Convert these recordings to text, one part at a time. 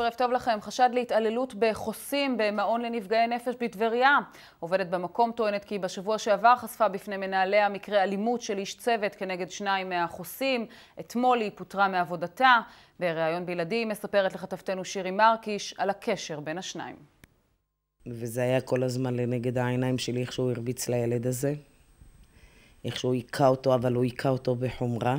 שוב ערב טוב לכם. חשד להתעללות בחוסים במעון לנפגעי נפש בטבריה. עובדת במקום טוענת כי בשבוע שעבר חשפה בפני מנהליה מקרה אלימות של איש צוות כנגד שניים מהחוסים. אתמול היא פוטרה מעבודתה. בריאיון בלעדי מספרת לכתבתנו שירי מרקיש על הקשר בין השניים. וזה היה כל הזמן לנגד העיניים שלי, איך שהוא הרביץ לילד הזה. איך שהוא היכה אותו, אבל הוא היכה אותו בחומרה.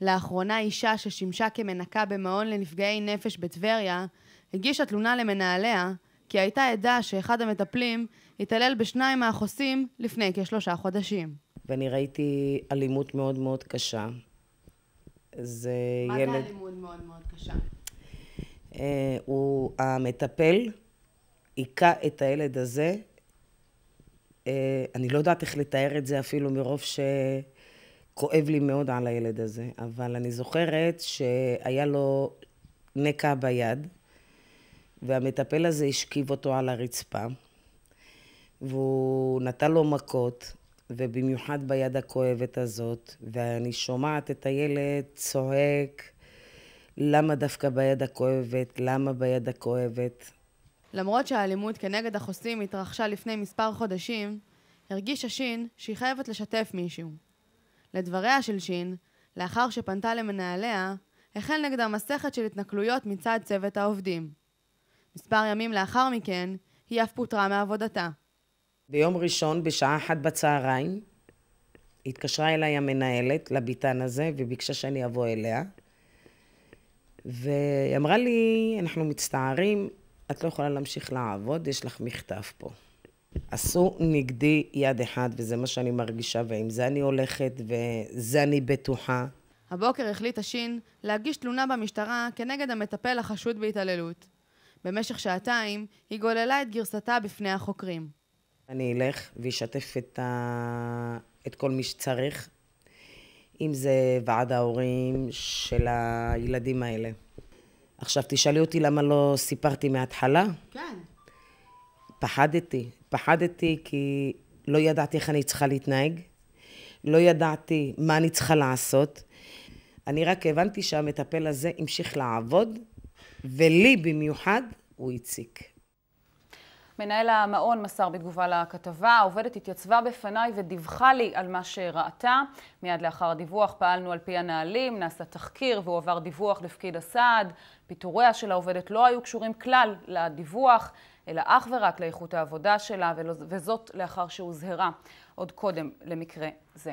לאחרונה אישה ששימשה כמנקה במעון לנפגעי נפש בטבריה, הגישה תלונה למנהליה כי הייתה עדה שאחד המטפלים התעלל בשניים מהחוסים לפני כשלושה חודשים. ואני ראיתי אלימות מאוד מאוד קשה. זה מה ילד... מה זה אלימות מאוד מאוד קשה? Uh, הוא המטפל היכה את הילד הזה. Uh, אני לא יודעת איך לתאר את זה אפילו מרוב ש... כואב לי מאוד על הילד הזה, אבל אני זוכרת שהיה לו נקע ביד, והמטפל הזה השכיב אותו על הרצפה, והוא נתן לו מכות, ובמיוחד ביד הכואבת הזאת, ואני שומעת את הילד צועק, למה דווקא ביד הכואבת? למה ביד הכואבת? למרות שהאלימות כנגד החוסים התרחשה לפני מספר חודשים, הרגישה שין שהיא חייבת לשתף מישהו. לדבריה של שין, לאחר שפנתה למנהליה, החל נגדה מסכת של התנכלויות מצד צוות העובדים. מספר ימים לאחר מכן, היא אף פוטרה מעבודתה. ביום ראשון, בשעה אחת בצהריים, התקשרה אליי המנהלת לביתן הזה וביקשה שאני אבוא אליה. והיא אמרה לי, אנחנו מצטערים, את לא יכולה להמשיך לעבוד, יש לך מכתב פה. עשו נגדי יד אחד, וזה מה שאני מרגישה, ועם זה אני הולכת, וזה אני בטוחה. הבוקר החליט השין להגיש תלונה במשטרה כנגד המטפל החשוד בהתעללות. במשך שעתיים היא גוללה את גרסתה בפני החוקרים. אני אלך ואשתף את, ה... את כל מי שצריך, אם זה ועד ההורים של הילדים האלה. עכשיו, תשאלי אותי למה לא סיפרתי מההתחלה. כן. פחדתי, פחדתי כי לא ידעתי איך אני צריכה להתנהג, לא ידעתי מה אני צריכה לעשות. אני רק הבנתי שהמטפל הזה המשיך לעבוד, ולי במיוחד הוא הציק. מנהל המעון מסר בתגובה לכתבה, העובדת התייצבה בפניי ודיווחה לי על מה שראתה. מיד לאחר הדיווח פעלנו על פי הנהלים, נעשה תחקיר והועבר דיווח לפקיד הסעד. פיטוריה של העובדת לא היו קשורים כלל לדיווח, אלא אך ורק לאיכות העבודה שלה, וזאת לאחר שהוזהרה עוד קודם למקרה זה.